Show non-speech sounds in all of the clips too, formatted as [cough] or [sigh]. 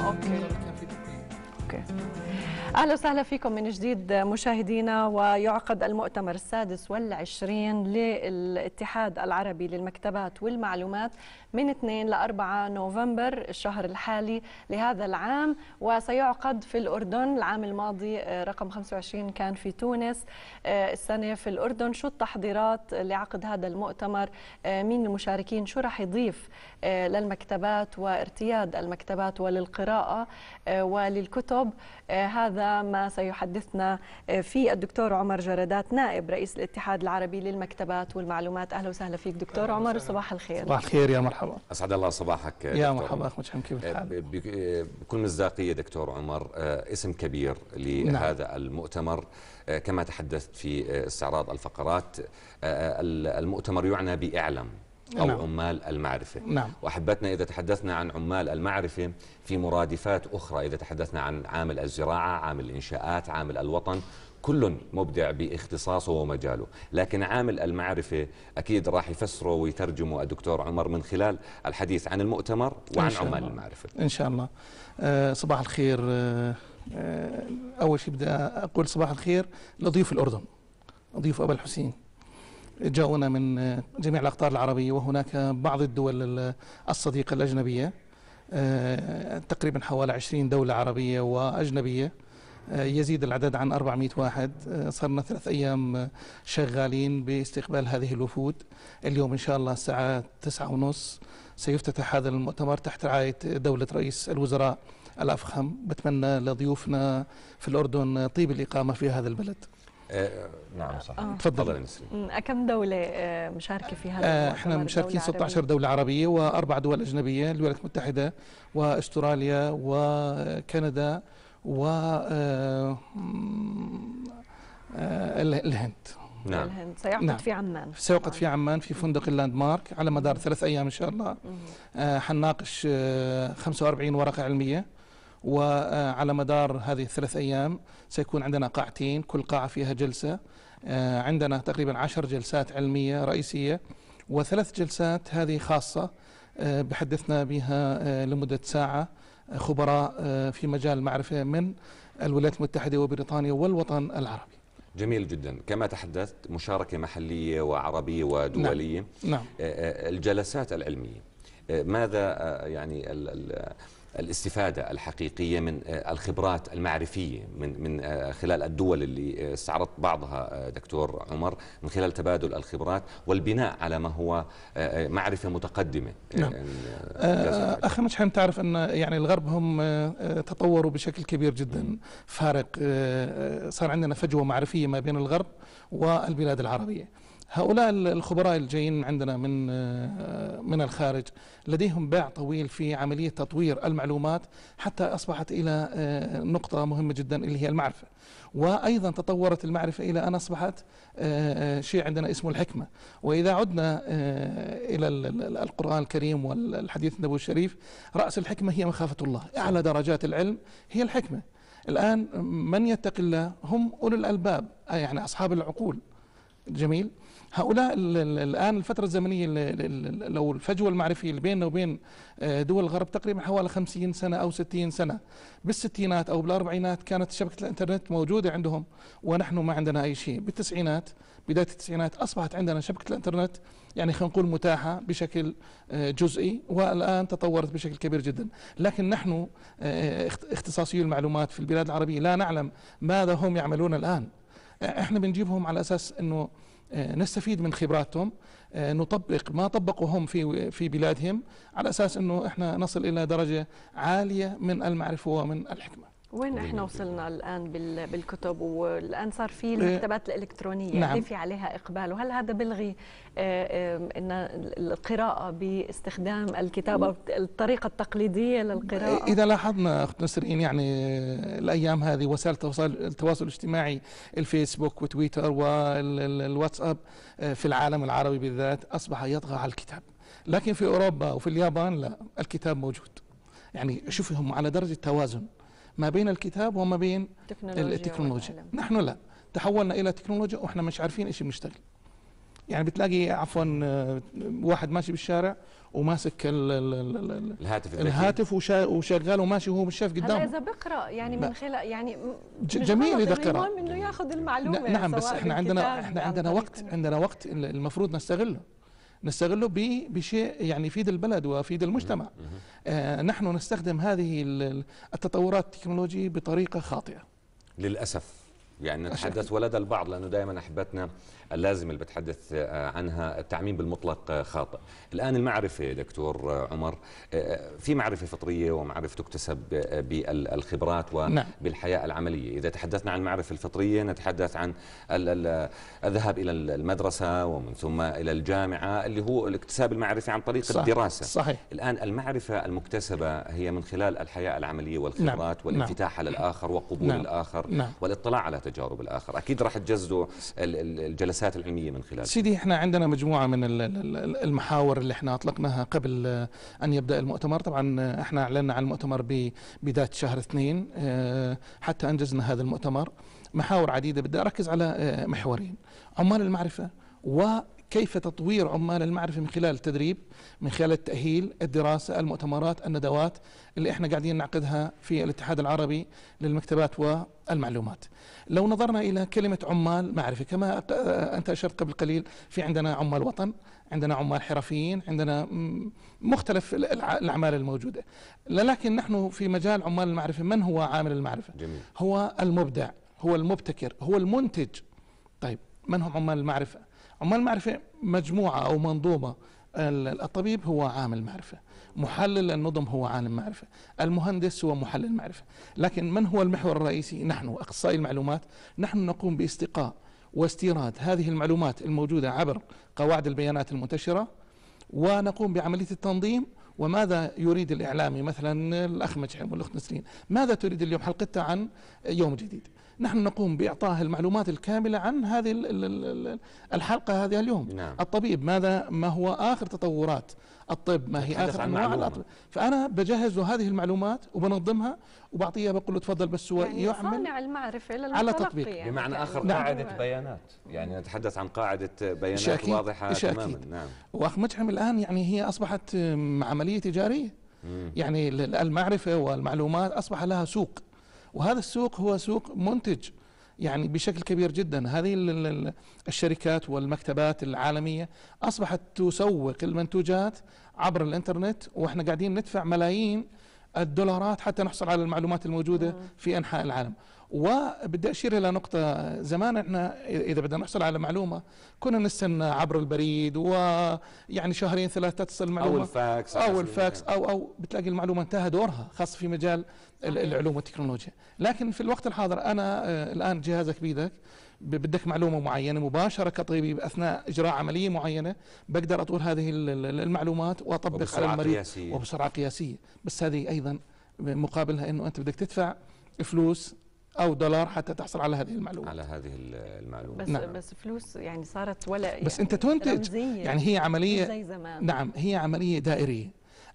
Oh, okay. Okay. اهلا وسهلا فيكم من جديد مشاهدينا ويعقد المؤتمر السادس والعشرين للاتحاد العربي للمكتبات والمعلومات من 2 ل 4 نوفمبر الشهر الحالي لهذا العام وسيعقد في الاردن العام الماضي آه، رقم 25 كان في تونس آه، السنه في الاردن شو التحضيرات لعقد هذا المؤتمر آه، مين المشاركين شو راح يضيف للمكتبات وارتياد المكتبات وللقراءه وللكتب هذا هذا ما سيحدثنا آه، فيه الدكتور عمر جردات نائب رئيس الاتحاد العربي للمكتبات والمعلومات أهلا وسهلا فيك دكتور عمر وصباح الخير صباح الخير يا مرحبا أسعد الله صباحك يا مرحبا أخ مجحم كيف آه، الحال آه، بكل مصداقية دكتور عمر اسم كبير نعم. لهذا نعم. المؤتمر كما تحدثت في استعراض الفقرات المؤتمر يعنى بإعلم أو نعم. عمال المعرفة نعم. وأحبتنا إذا تحدثنا عن عمال المعرفة في مرادفات أخرى إذا تحدثنا عن عامل الزراعة عامل الإنشاءات عامل الوطن كل مبدع باختصاصه ومجاله لكن عامل المعرفة أكيد راح يفسره ويترجمه الدكتور عمر من خلال الحديث عن المؤتمر وعن عمال الله. المعرفة إن شاء الله آه، صباح الخير آه، آه، أول شيء بدي أقول صباح الخير لضيوف الأردن ضيوف أبا الحسين جاؤونا من جميع الأقطار العربية وهناك بعض الدول الصديقة الأجنبية آه، تقريبا حوالي 20 دولة عربية وأجنبية آه، يزيد العدد عن 400 واحد آه، صرنا ثلاث أيام شغالين باستقبال هذه الوفود اليوم إن شاء الله الساعة تسعة ونص سيفتتح هذا المؤتمر تحت رعاية دولة رئيس الوزراء الأفخم بتمنى لضيوفنا في الأردن طيب الإقامة في هذا البلد آه، نعم صح آه. تفضل كم دولة آه، مشاركة في هذا آه احنا مشاركين 16 دولة عربية وأربع دول أجنبية الولايات المتحدة وأستراليا وكندا و آه، الهند نعم الهند سيعقد نعم. في عمان سيعقد في نعم. عمان في فندق اللاند مارك على مدار ثلاث أيام إن شاء الله حنناقش 45 ورقة علمية وعلى مدار هذه الثلاث أيام سيكون عندنا قاعتين كل قاعة فيها جلسة آه، عندنا تقريبا عشر جلسات علمية رئيسية وثلاث جلسات هذه خاصة آه، بحدثنا بها آه، لمدة ساعة خبراء في مجال المعرفة من الولايات المتحدة وبريطانيا والوطن العربي جميل جدا كما تحدثت مشاركة محلية وعربية ودولية نعم. نعم. الجلسات العلمية ماذا يعني الاستفادة الحقيقية من آه، الخبرات المعرفية من من آه، خلال الدول اللي آه، استعرضت بعضها دكتور عمر من خلال تبادل الخبرات والبناء على ما هو معرفة متقدمة نعم. يعني، أخي مجحم تعرف أن يعني الغرب هم تطوروا بشكل كبير جدا فارق صار عندنا فجوة معرفية ما بين الغرب والبلاد العربية هؤلاء الخبراء الجايين عندنا من آه، من الخارج لديهم باع طويل في عمليه تطوير المعلومات حتى اصبحت الى آه، نقطه مهمه جدا اللي هي المعرفه. وايضا تطورت المعرفه الى ان اصبحت آه، شيء عندنا اسمه الحكمه، واذا عدنا الى القران الكريم والحديث النبوي الشريف راس الحكمه هي مخافه الله، اعلى درجات العلم هي الحكمه. الآن من يتق الله هم أولي الألباب يعني أصحاب العقول جميل هؤلاء الآن الفترة الزمنية لو الفجوة المعرفية اللي بيننا وبين آه، دول الغرب تقريبا حوالي 50 سنة أو 60 سنة بالستينات أو بالأربعينات كانت شبكة الإنترنت موجودة عندهم ونحن ما عندنا أي شيء بالتسعينات بداية التسعينات أصبحت عندنا شبكة الإنترنت يعني خلينا نقول متاحة بشكل آه، جزئي والآن تطورت بشكل كبير جدا لكن نحن آه، اختصاصيو المعلومات في البلاد العربية لا نعلم ماذا هم يعملون الآن احنا بنجيبهم على اساس انه آه، نستفيد من خبراتهم آه، نطبق ما طبقوا هم في في بلادهم على اساس انه احنا نصل الى درجه عاليه من المعرفه ومن الحكمه وين احنا وصلنا الان بالكتب والان صار في إيه. المكتبات الالكترونيه نعم. اللي في عليها اقبال وهل هذا بلغي آه، آه، ان القراءه باستخدام الكتابه الطريقه التقليديه للقراءه اذا لاحظنا اخت نسرين يعني الايام هذه وسائل التواصل, الاجتماعي الفيسبوك وتويتر والواتساب آه، في العالم العربي بالذات اصبح يطغى على الكتاب لكن في اوروبا وفي اليابان لا الكتاب موجود يعني شوفهم على درجه توازن ما بين الكتاب وما بين التكنولوجيا, التكنولوجيا. نحن لا تحولنا الى تكنولوجيا واحنا مش عارفين ايش بنشتغل يعني بتلاقي عفوا آه، واحد ماشي بالشارع وماسك ال ال الهاتف الهاتف وشغال وماشي وهو مش شايف قدامه اذا بقرا يعني من خلال يعني جميل اذا قرا المهم انه ياخذ المعلومه نعم بس احنا عندنا احنا عندنا وقت عندنا وقت المفروض نستغله نستغله بشيء يعني يفيد البلد ويفيد المجتمع آه نحن نستخدم هذه التطورات التكنولوجية بطريقة خاطئة للأسف يعني نتحدث ولدى البعض لانه دائما احبتنا اللازمه اللي بتحدث آه، عنها التعميم بالمطلق آه، خاطئ. الان المعرفه دكتور آه، عمر في معرفه فطريه ومعرفه تكتسب بالخبرات وبالحياه نعم. العمليه، اذا تحدثنا عن المعرفه الفطريه نتحدث عن الذهاب الى المدرسه ومن ثم الى الجامعه اللي هو الاكتساب المعرفه عن طريق صح الدراسه. صحيح. الان المعرفه المكتسبه هي من خلال الحياه العمليه والخبرات نعم. نعم. والانفتاح نعم. على الاخر وقبول نعم. الاخر نعم. والاطلاع على تجارب الآخر أكيد راح تجسدوا الجلسات العلمية من خلال سيدي احنا عندنا مجموعة من المحاور اللي احنا أطلقناها قبل أن يبدأ المؤتمر طبعا احنا أعلنا عن المؤتمر بداية شهر اثنين آه، حتى أنجزنا هذا المؤتمر محاور عديدة بدي أركز على آه، محورين عمال المعرفة و كيف تطوير عمال المعرفة من خلال التدريب من خلال التأهيل الدراسة المؤتمرات الندوات اللي احنا قاعدين نعقدها في الاتحاد العربي للمكتبات والمعلومات لو نظرنا إلى كلمة عمال معرفة كما أنت أشرت قبل قليل في عندنا عمال وطن عندنا عمال حرفيين عندنا مختلف الأعمال الموجودة لكن نحن في مجال عمال المعرفة من هو عامل المعرفة جميل. هو المبدع هو المبتكر هو المنتج طيب من هم عمال المعرفة عمال المعرفة مجموعة أو منظومة الطبيب هو عامل معرفة محلل النظم هو عالم معرفة المهندس هو محلل معرفة لكن من هو المحور الرئيسي نحن أخصائي المعلومات نحن نقوم باستقاء واستيراد هذه المعلومات الموجودة عبر قواعد البيانات المنتشرة ونقوم بعملية التنظيم وماذا يريد الإعلامي مثلا الأخ مجحم والأخت نسرين ماذا تريد اليوم حلقتها عن يوم جديد نحن نقوم بإعطاه المعلومات الكاملة عن هذه الحلقة هذه اليوم نعم. الطبيب ماذا ما هو آخر تطورات الطب ما هي آخر أنواع الاطباء فأنا بجهز له هذه المعلومات وبنظمها وبعطيها بقول له تفضل بس هو يعني يعمل صانع المعرفة على يعني. تطبيق يعني بمعنى آخر نعم. قاعدة بيانات يعني نتحدث عن قاعدة بيانات شاكيد. واضحة شاكيد. تماما نعم وأخ مجحم الآن يعني هي أصبحت عملية تجارية يعني المعرفة والمعلومات أصبح لها سوق وهذا السوق هو سوق منتج يعني بشكل كبير جدا هذه الشركات والمكتبات العالميه اصبحت تسوق المنتوجات عبر الانترنت واحنا قاعدين ندفع ملايين الدولارات حتى نحصل على المعلومات الموجوده في انحاء العالم وبدي اشير الى نقطه زمان احنا اذا بدنا نحصل على معلومه كنا نستنى عبر البريد ويعني شهرين ثلاثه تصل معلومه او الفاكس او الفاكس او او بتلاقي المعلومه انتهى دورها خاصه في مجال العلوم والتكنولوجيا لكن في الوقت الحاضر انا آه، الان جهازك بيدك بدك معلومة معينة مباشرة كطبيب أثناء إجراء عملية معينة بقدر أطول هذه المعلومات وأطبق على المريض قياسية. وبسرعة قياسية بس هذه أيضا مقابلها أنه أنت بدك تدفع فلوس او دولار حتى تحصل على هذه المعلومات على هذه المعلومات بس نعم. بس فلوس يعني صارت ولا بس انت تنتج يعني هي عمليه زي زمان. نعم هي عمليه دائريه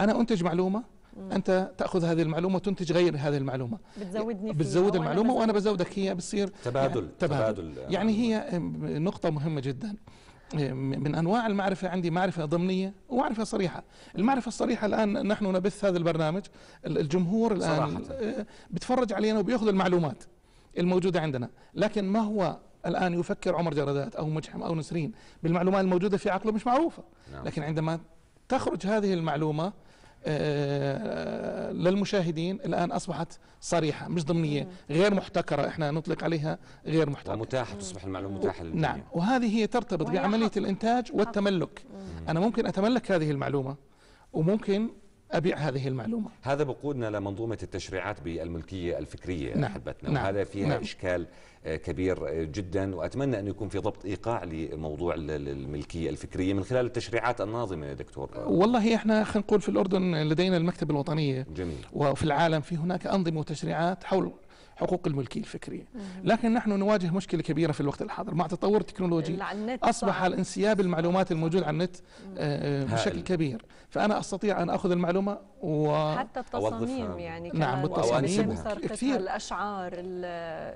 انا انتج معلومه مم. انت تاخذ هذه المعلومه وتنتج غير هذه المعلومه بتزودني بتزود المعلومه وانا بزودك هي بتصير تبادل يعني تبادل, تبادل يعني نعم. هي نقطه مهمه جدا إيه، من انواع المعرفه عندي معرفه ضمنيه ومعرفه صريحه، المعرفه الصريحه الان نحن نبث هذا البرنامج، الجمهور الان صراحة. إيه، بتفرج علينا وبياخذ المعلومات الموجوده عندنا، لكن ما هو الان يفكر عمر جردات او مجحم او نسرين بالمعلومات الموجوده في عقله مش معروفه، نعم. لكن عندما تخرج هذه المعلومه آه، للمشاهدين الان اصبحت صريحه مش ضمنيه غير محتكره احنا نطلق عليها غير محتكره ومتاحه تصبح المعلومه متاحه نعم. للجميع نعم وهذه هي ترتبط بعمليه الانتاج والتملك انا ممكن اتملك هذه المعلومه وممكن أبيع هذه المعلومة هذا بقودنا لمنظومة التشريعات بالملكية الفكرية نعم. حبتنا نعم. وهذا فيها نعم. إشكال آه، كبير آه، جدا وأتمنى أن يكون في ضبط إيقاع لموضوع الملكية الفكرية من خلال التشريعات الناظمة يا دكتور آه. والله إحنا خلينا نقول في الأردن لدينا المكتبة الوطنية جميل وفي العالم في هناك أنظمة وتشريعات حول حقوق الملكيه الفكريه لكن نحن نواجه مشكله كبيره في الوقت الحاضر مع تطور التكنولوجي اصبح الانسياب المعلومات الموجود على النت آه، آه، بشكل كبير فانا استطيع ان اخذ المعلومه و حتى التصاميم يعني نعم التصاميم كثير الاشعار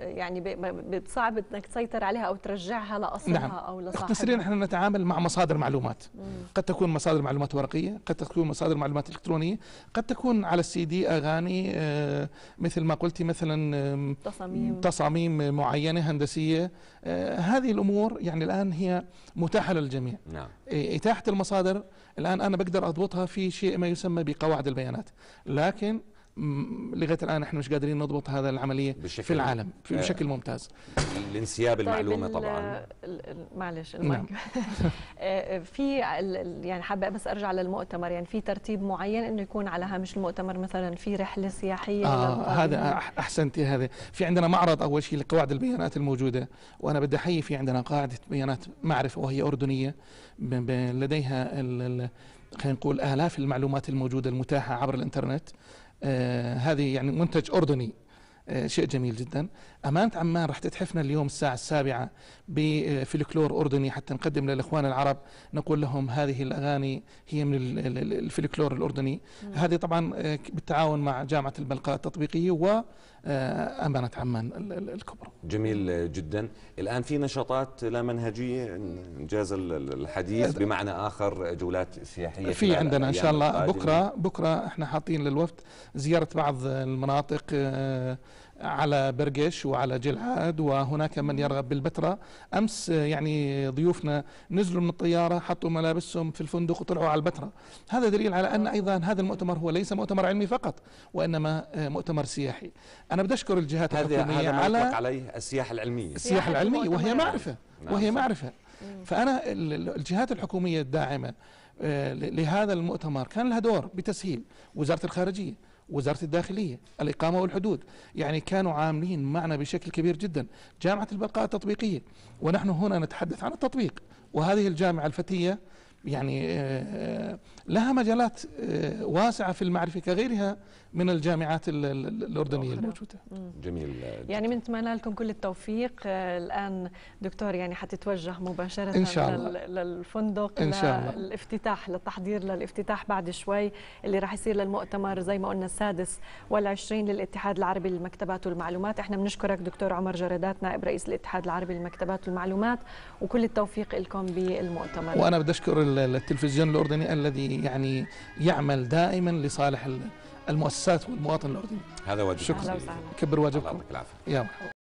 يعني بتصعب انك تسيطر عليها او ترجعها لاصلها نعم. او لصاحبها اختصرين احنا نتعامل مع مصادر معلومات مم. قد تكون مصادر معلومات ورقيه قد تكون مصادر معلومات الكترونيه قد تكون على السي دي اغاني آه، مثل ما قلتي مثلا تصاميم تصاميم معينه هندسيه آه، هذه الامور يعني الان هي متاحه للجميع نعم. اتاحه المصادر الان انا بقدر اضبطها في شيء ما يسمى بقواعد البيانات لكن لغايه الان احنا مش قادرين نضبط هذا العمليه بشكل في العالم في بشكل آه، ممتاز المعلومه طيب المعلومه طبعا معلش نعم. [laughs] آه، آه، في يعني حابه بس ارجع للمؤتمر يعني في ترتيب معين انه يكون على هامش المؤتمر مثلا في رحله سياحيه آه هذا احسنتي هذا في عندنا معرض اول شيء لقواعد البيانات الموجوده وانا بدي احيي في عندنا قاعده بيانات معرفه وهي اردنيه لديها خلينا نقول آلاف المعلومات الموجودة المتاحة عبر الإنترنت آه، هذه يعني منتج أردني آه، شيء جميل جدا أمانة عمان رح تتحفنا اليوم الساعة السابعة بفلكلور أردني حتى نقدم للإخوان العرب نقول لهم هذه الأغاني هي من الفلكلور الأردني مم. هذه طبعا آه، بالتعاون مع جامعة البلقاء التطبيقية وأمانة آه، عمان الكبرى جميل جدا الآن في نشاطات لا منهجية إنجاز الحديث آه، بمعنى آخر جولات سياحية في عندنا إن شاء الله بكرة بكرة احنا حاطين للوفد زيارة بعض المناطق على برقش وعلى جلعاد وهناك من يرغب بالبتراء أمس يعني ضيوفنا نزلوا من الطيارة حطوا ملابسهم في الفندق وطلعوا على البتراء هذا دليل على أن أيضا هذا المؤتمر هو ليس مؤتمر علمي فقط وإنما آه، مؤتمر سياحي أنا بدي أشكر الجهات الحكومية على عليه السياحة العلمية السياحة العلمية وهي معرفة نعم، وهي معرفة فأنا الجهات الحكومية الداعمة آه، لهذا المؤتمر كان لها دور بتسهيل وزارة الخارجية وزارة الداخلية الإقامة والحدود يعني كانوا عاملين معنا بشكل كبير جدا جامعة البقاء التطبيقية ونحن هنا نتحدث عن التطبيق وهذه الجامعة الفتية يعني آه، آه، لها مجالات آه، واسعة في المعرفة كغيرها من الجامعات الأردنية الموجودة جميل يعني بنتمنى لكم كل التوفيق الآن دكتور يعني حتتوجه مباشرة إن شاء الله. للفندق إن شاء الله. للافتتاح للتحضير للافتتاح بعد شوي اللي راح يصير للمؤتمر زي ما قلنا السادس والعشرين للاتحاد العربي للمكتبات والمعلومات احنا بنشكرك دكتور عمر جردات نائب رئيس الاتحاد العربي للمكتبات والمعلومات وكل التوفيق لكم بالمؤتمر وأنا بدي أشكر التلفزيون الأردني الذي يعني يعمل دائما لصالح المؤسسات والمواطن الأردني هذا واجب شكرا كبر واجبكم الله يعطيك العافية